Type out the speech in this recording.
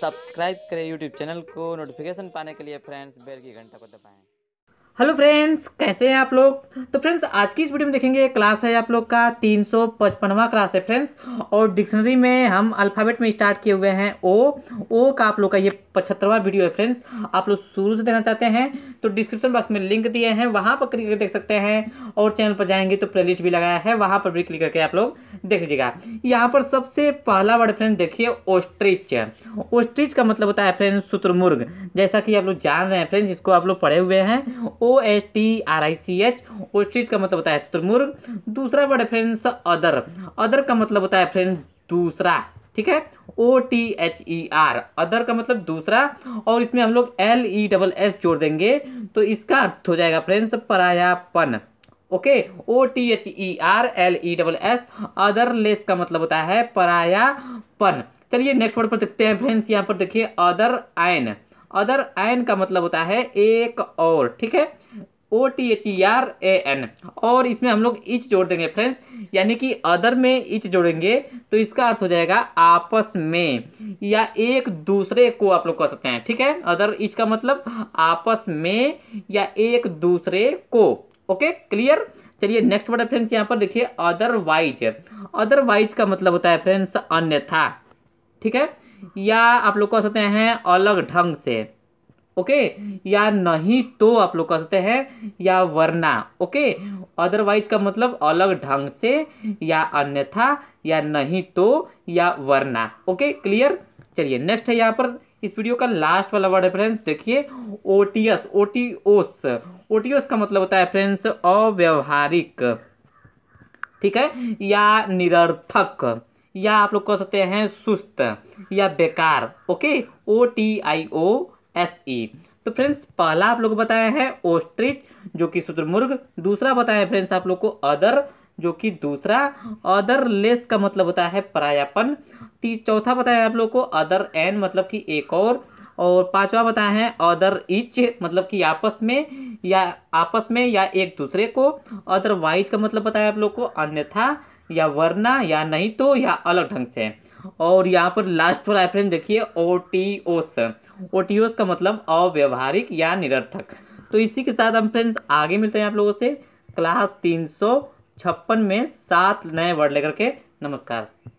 subscribe करें YouTube channel को notification पाने के लिए फ्रेंड्स बेल की घंटा को दबाएं हेलो फ्रेंड्स कैसे हैं आप लोग तो फ्रेंड्स आज की इस वीडियो में देखेंगे क्लास है आप लोग का तीन सौ पचपनवा क्लास है फ्रेंड्स और डिक्शनरी में हम अल्फ़ाबेट में स्टार्ट किए हुए हैं ओ ओ का आप लोग का ये पचहत्तरवा वीडियो है फ्रेंड्स आप लोग शुरू से देखना चाहते हैं तो डिस्क्रिप्शन बॉक्स में लिंक दिए हैं वहाँ पर क्लिक देख सकते हैं और चैनल पर जाएंगे तो प्लेलिस्ट भी लगाया है वहां पर भी क्लिक करके आप लोग देख लीजिएगा यहाँ पर सबसे पहला वर्ड फ्रेंड देखिए ओस्ट्रिच ओस्ट्रिच का मतलब होता है फ्रेंड शुतुरमुर्ग जैसा कि आप लोग जान रहे हैं फ्रेंड जिसको आप लोग पढ़े हुए हैं O S T R I C H ostrich का मतलब होता है शुतुरमुर्ग दूसरा वर्ड फ्रेंड्स अदर अदर का मतलब होता है फ्रेंड दूसरा ठीक है O T H E R other का मतलब दूसरा और इसमें हम लोग एल ई डबल एस जोड़ देंगे तो इसका अर्थ हो जाएगा फ्रेंड्स परायापन okay O T H E R L E double S otherless का मतलब होता है परायापन चलिए नेक्स्ट वर्ड पर देखते हैं फ्रेंड्स यहाँ पर देखिए अदर आयन अदर आयन का मतलब होता है एक और ठीक है O T H E R A N और इसमें हम लोग इच जोड़ देंगे फ्रेंड्स यानी कि अदर में इच जोड़ेंगे तो इसका अर्थ हो जाएगा आपस में या एक दूसरे को आप लोग कह सकते हैं ठीक है अदर इच का मतलब आपस में या एक दूसरे को ओके क्लियर चलिए नेक्स्ट वर्ड है फ्रेंड्स यहाँ पर देखिए अदरवाइज अदरवाइज का मतलब होता है फ्रेंड्स अन्यथा ठीक है या आप लोग कह सकते हैं अलग ढंग से ओके या नहीं तो आप लोग कह सकते हैं या वरना ओके अदरवाइज का मतलब अलग ढंग से या अन्यथा या नहीं तो या वरना ओके क्लियर चलिए नेक्स्ट है यहाँ पर इस वीडियो का लास्ट वाला वर्ड है फ्रेंड्स देखिए ओटीएस ओटीओस ओटीओस का मतलब होता है फ्रेंड्स अव्यवहारिक ठीक है या निरर्थक या आप लोग कह सकते हैं सुस्त या बेकार okay O T I O S E तो फ्रेंड्स पहला आप लोग बताया है ओस्ट्रिच जो कि शुतुरमुर्ग दूसरा बताया है फ्रेंड्स आप लोग को अदर जो कि दूसरा अदर लेस का मतलब होता है परायापन चौथा बताया आप लोग को अदर एन मतलब कि एक और और पांचवा बताया है अदर इच मतलब कि आपस में या आपस में या एक दूसरे को अदर वाइज का मतलब बताया आप लोग को अन्यथा या वरना या नहीं तो या अलग ढंग से और यहाँ पर लास्ट वाला रेफरेंस देखिए ओ टी ओस ओ टी ओस का मतलब अव्यवहारिक या निरर्थक तो इसी के साथ हम फ्रेंड्स आगे मिलते हैं आप लोगों से क्लास तीन सौ छप्पन में सात नए वर्ड लेकर के नमस्कार